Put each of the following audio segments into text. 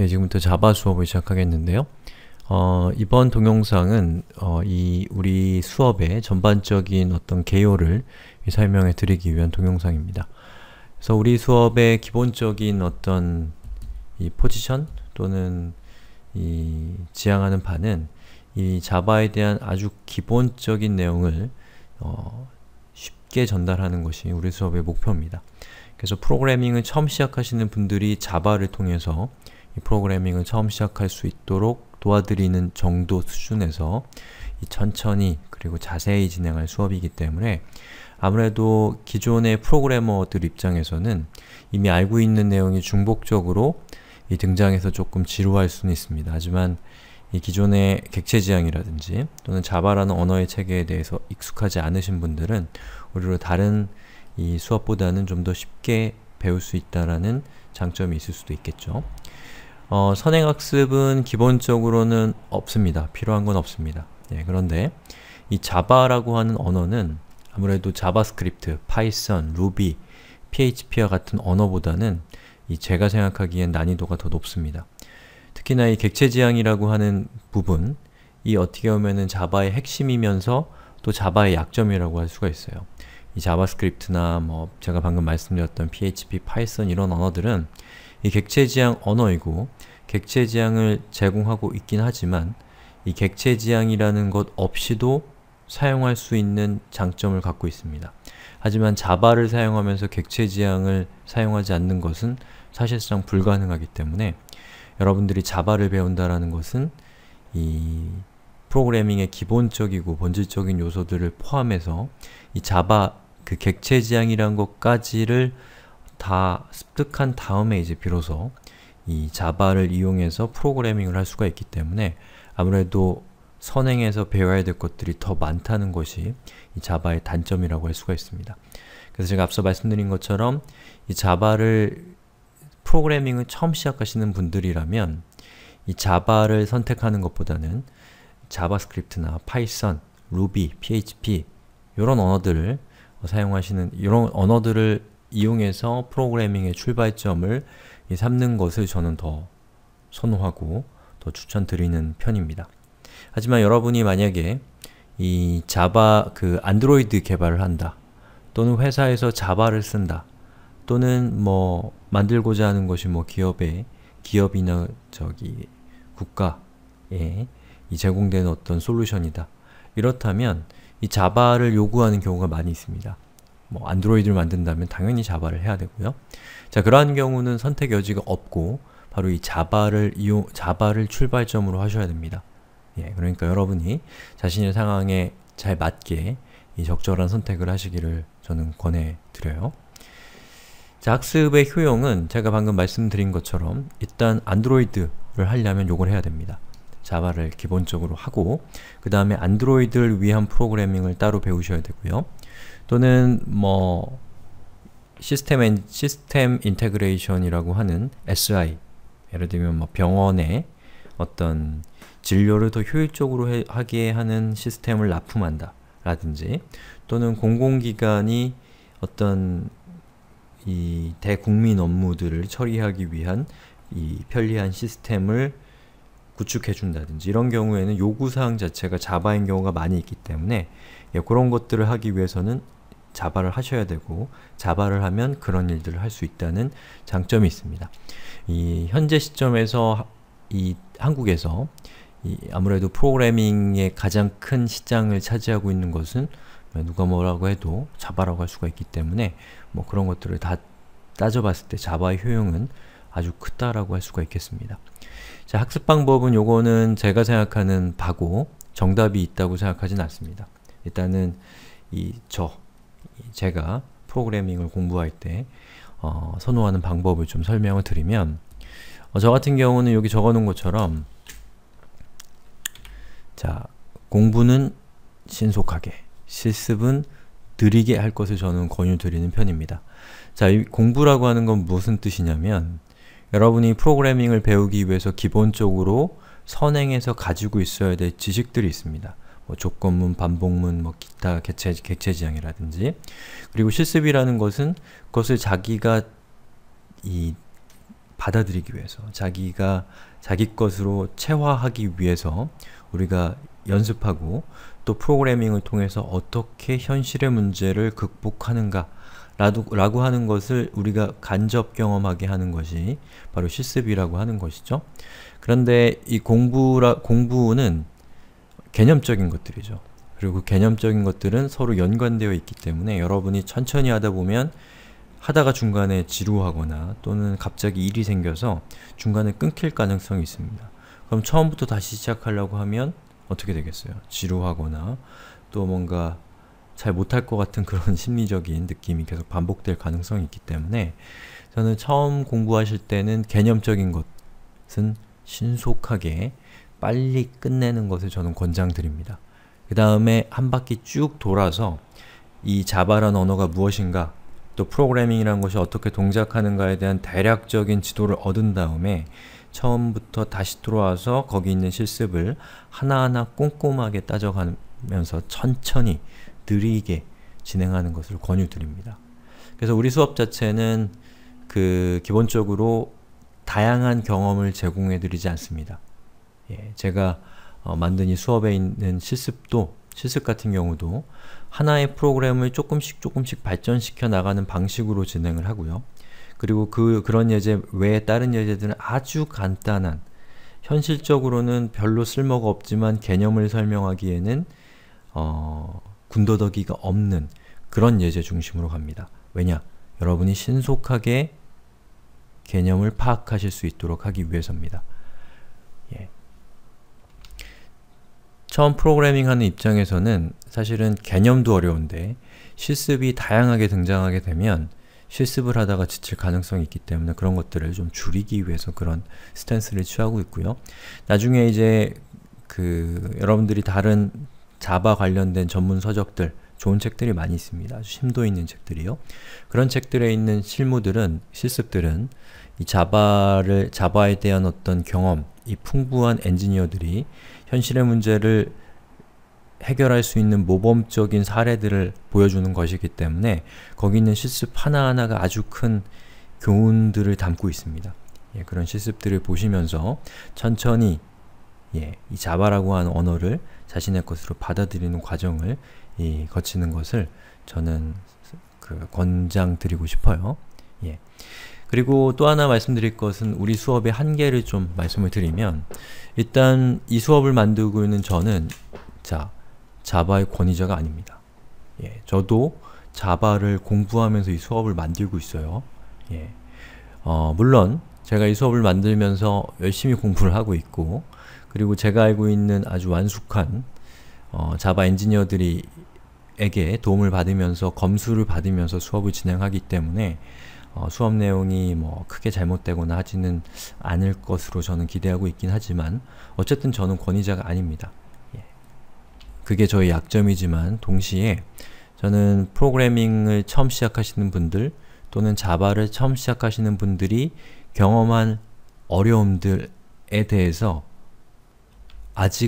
예, 지금부터 자바 수업을 시작하겠는데요. 어, 이번 동영상은 어, 이 우리 수업의 전반적인 어떤 개요를 설명해 드리기 위한 동영상입니다. 그래서 우리 수업의 기본적인 어떤 이 포지션 또는 이 지향하는 바는 이 자바에 대한 아주 기본적인 내용을 어, 쉽게 전달하는 것이 우리 수업의 목표입니다. 그래서 프로그래밍을 처음 시작하시는 분들이 자바를 통해서 이 프로그래밍을 처음 시작할 수 있도록 도와드리는 정도 수준에서 천천히 그리고 자세히 진행할 수업이기 때문에 아무래도 기존의 프로그래머들 입장에서는 이미 알고 있는 내용이 중복적으로 이 등장해서 조금 지루할 수는 있습니다. 하지만 이 기존의 객체지향이라든지 또는 자바라는 언어의 체계에 대해서 익숙하지 않으신 분들은 오히려 다른 이 수업보다는 좀 더 쉽게 배울 수 있다라는 장점이 있을 수도 있겠죠. 어, 선행학습은 기본적으로는 없습니다. 필요한 건 없습니다. 예, 그런데 이 자바라고 하는 언어는 아무래도 자바스크립트, 파이썬, 루비, PHP와 같은 언어보다는 이 제가 생각하기엔 난이도가 더 높습니다. 특히나 이 객체지향이라고 하는 부분 이 어떻게 보면은 자바의 핵심이면서 또 자바의 약점이라고 할 수가 있어요. 이 자바스크립트나 뭐 제가 방금 말씀드렸던 PHP, 파이썬 이런 언어들은 이 객체지향 언어이고 객체지향을 제공하고 있긴 하지만 이 객체지향이라는 것 없이도 사용할 수 있는 장점을 갖고 있습니다. 하지만 자바를 사용하면서 객체지향을 사용하지 않는 것은 사실상 불가능하기 때문에 여러분들이 자바를 배운다라 것은 이 프로그래밍의 기본적이고 본질적인 요소들을 포함해서 이 자바 그 객체지향이란 것까지를 다 습득한 다음에 이제 비로소 이 자바를 이용해서 프로그래밍을 할 수가 있기 때문에 아무래도 선행해서 배워야 될 것들이 더 많다는 것이 이 자바의 단점이라고 할 수가 있습니다. 그래서 제가 앞서 말씀드린 것처럼 이 자바를 프로그래밍을 처음 시작하시는 분들이라면 이 자바를 선택하는 것보다는 자바스크립트나 파이썬, 루비, PHP 이런 언어들을 사용하시는 이런 언어들을 이용해서 프로그래밍의 출발점을 삼는 것을 저는 더 선호하고 더 추천드리는 편입니다. 하지만 여러분이 만약에 이 자바 그 안드로이드 개발을 한다 또는 회사에서 자바를 쓴다 또는 뭐 만들고자 하는 것이 뭐 기업의 기업이나 저기 국가에 제공되는 어떤 솔루션이다 이렇다면 이 자바를 요구하는 경우가 많이 있습니다. 뭐 안드로이드를 만든다면 당연히 자바를 해야 되고요. 자, 그러한 경우는 선택 여지가 없고 바로 이 자바를 이용 자바를 출발점으로 하셔야 됩니다. 예, 그러니까 여러분이 자신의 상황에 잘 맞게 이 적절한 선택을 하시기를 저는 권해드려요. 자, 학습의 효용은 제가 방금 말씀드린 것처럼 일단 안드로이드를 하려면 요걸 해야 됩니다. 자바를 기본적으로 하고 그 다음에 안드로이드를 위한 프로그래밍을 따로 배우셔야 되고요. 또는 뭐 시스템 엔, 시스템 인테그레이션이라고 하는 SI 예를 들면 뭐 병원에 어떤 진료를 더 효율적으로 해, 하게 하는 시스템을 납품한다 라든지 또는 공공기관이 어떤 이 대국민 업무들을 처리하기 위한 이 편리한 시스템을 구축해 준다든지 이런 경우에는 요구사항 자체가 자바인 경우가 많이 있기 때문에 예, 그런 것들을 하기 위해서는 자바를 하셔야 되고 자바를 하면 그런 일들을 할 수 있다는 장점이 있습니다. 이 현재 시점에서 이 한국에서 이 아무래도 프로그래밍의 가장 큰 시장을 차지하고 있는 것은 누가 뭐라고 해도 자바라고 할 수가 있기 때문에 뭐 그런 것들을 다 따져봤을 때 자바의 효용은 아주 크다라고 할 수가 있겠습니다. 자, 학습 방법은 요거는 제가 생각하는 바고 정답이 있다고 생각하진 않습니다. 일단은 이 저, 제가 프로그래밍을 공부할 때 어, 선호하는 방법을 좀 설명을 드리면 어, 저 같은 경우는 여기 적어놓은 것처럼 자, 공부는 신속하게, 실습은 느리게 할 것을 저는 권유드리는 편입니다. 자, 이 공부라고 하는 건 무슨 뜻이냐면 여러분이 프로그래밍을 배우기 위해서 기본적으로 선행해서 가지고 있어야 될 지식들이 있습니다. 뭐 조건문, 반복문, 뭐 기타 객체, 객체지향이라든지 그리고 실습이라는 것은 그것을 자기가 이 받아들이기 위해서 자기가 자기 것으로 체화하기 위해서 우리가 연습하고 또 프로그래밍을 통해서 어떻게 현실의 문제를 극복하는가 라고 하는 것을 우리가 간접 경험하게 하는 것이 바로 실습이라고 하는 것이죠. 그런데 이 공부라, 공부는 개념적인 것들이죠. 그리고 그 개념적인 것들은 서로 연관되어 있기 때문에 여러분이 천천히 하다 보면 하다가 중간에 지루하거나 또는 갑자기 일이 생겨서 중간에 끊길 가능성이 있습니다. 그럼 처음부터 다시 시작하려고 하면 어떻게 되겠어요? 지루하거나 또 뭔가 잘 못할 것 같은 그런 심리적인 느낌이 계속 반복될 가능성이 있기 때문에 저는 처음 공부하실 때는 개념적인 것은 신속하게 빨리 끝내는 것을 저는 권장드립니다. 그 다음에 한 바퀴 쭉 돌아서 이 자바란 언어가 무엇인가 또 프로그래밍이란 것이 어떻게 동작하는가에 대한 대략적인 지도를 얻은 다음에 처음부터 다시 들어와서 거기 있는 실습을 하나하나 꼼꼼하게 따져가면서 천천히 느리게 진행하는 것을 권유드립니다. 그래서 우리 수업 자체는 그 기본적으로 다양한 경험을 제공해 드리지 않습니다. 예, 제가 어, 만든 이 수업에 있는 실습도 실습 같은 경우도 하나의 프로그램을 조금씩 조금씩 발전시켜 나가는 방식으로 진행을 하고요. 그리고 그 그런 예제 외에 다른 예제들은 아주 간단한 현실적으로는 별로 쓸모가 없지만 개념을 설명하기에는 어, 군더더기가 없는 그런 예제 중심으로 갑니다. 왜냐? 여러분이 신속하게 개념을 파악하실 수 있도록 하기 위해서입니다. 예. 처음 프로그래밍하는 입장에서는 사실은 개념도 어려운데 실습이 다양하게 등장하게 되면 실습을 하다가 지칠 가능성이 있기 때문에 그런 것들을 좀 줄이기 위해서 그런 스탠스를 취하고 있고요. 나중에 이제 그 여러분들이 다른 자바 관련된 전문 서적들 좋은 책들이 많이 있습니다. 심도 있는 책들이요. 그런 책들에 있는 실무들은, 실습들은 이 자바를, 자바에 대한 어떤 경험, 이 풍부한 엔지니어들이 현실의 문제를 해결할 수 있는 모범적인 사례들을 보여주는 것이기 때문에 거기 있는 실습 하나하나가 아주 큰 교훈들을 담고 있습니다. 예, 그런 실습들을 보시면서 천천히 예, 이 자바라고 하는 언어를 자신의 것으로 받아들이는 과정을 예, 거치는 것을 저는 그 권장드리고 싶어요. 예. 그리고 또 하나 말씀드릴 것은 우리 수업의 한계를 좀 말씀을 드리면 일단 이 수업을 만들고 있는 저는 자 자바의 권위자가 아닙니다. 예, 저도 자바를 공부하면서 이 수업을 만들고 있어요. 예, 어, 물론 제가 이 수업을 만들면서 열심히 공부를 하고 있고 그리고 제가 알고 있는 아주 완숙한 어, 자바 엔지니어들 에게 도움을 받으면서 검수를 받으면서 수업을 진행하기 때문에 어, 수업 내용이 뭐 크게 잘못되거나 하지는 않을 것으로 저는 기대하고 있긴 하지만 어쨌든 저는 권위자가 아닙니다. 그게 저의 약점이지만 동시에 저는 프로그래밍을 처음 시작하시는 분들 또는 자바를 처음 시작하시는 분들이 경험한 어려움들에 대해서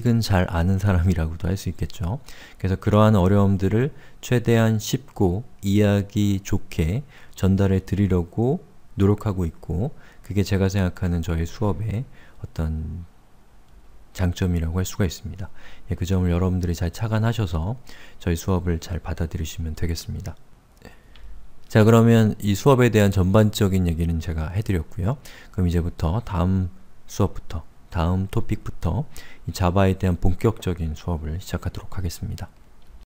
아직은 잘 아는 사람이라고도 할 수 있겠죠. 그래서 그러한 어려움들을 최대한 쉽고 이해하기 좋게 전달해 드리려고 노력하고 있고 그게 제가 생각하는 저의 수업의 어떤 장점이라고 할 수가 있습니다. 예, 그 점을 여러분들이 잘 착안하셔서 저희 수업을 잘 받아들이시면 되겠습니다. 자 그러면 이 수업에 대한 전반적인 얘기는 제가 해드렸고요. 그럼 이제부터 다음 수업부터, 다음 토픽부터 자바에 대한 본격적인 수업을 시작하도록 하겠습니다.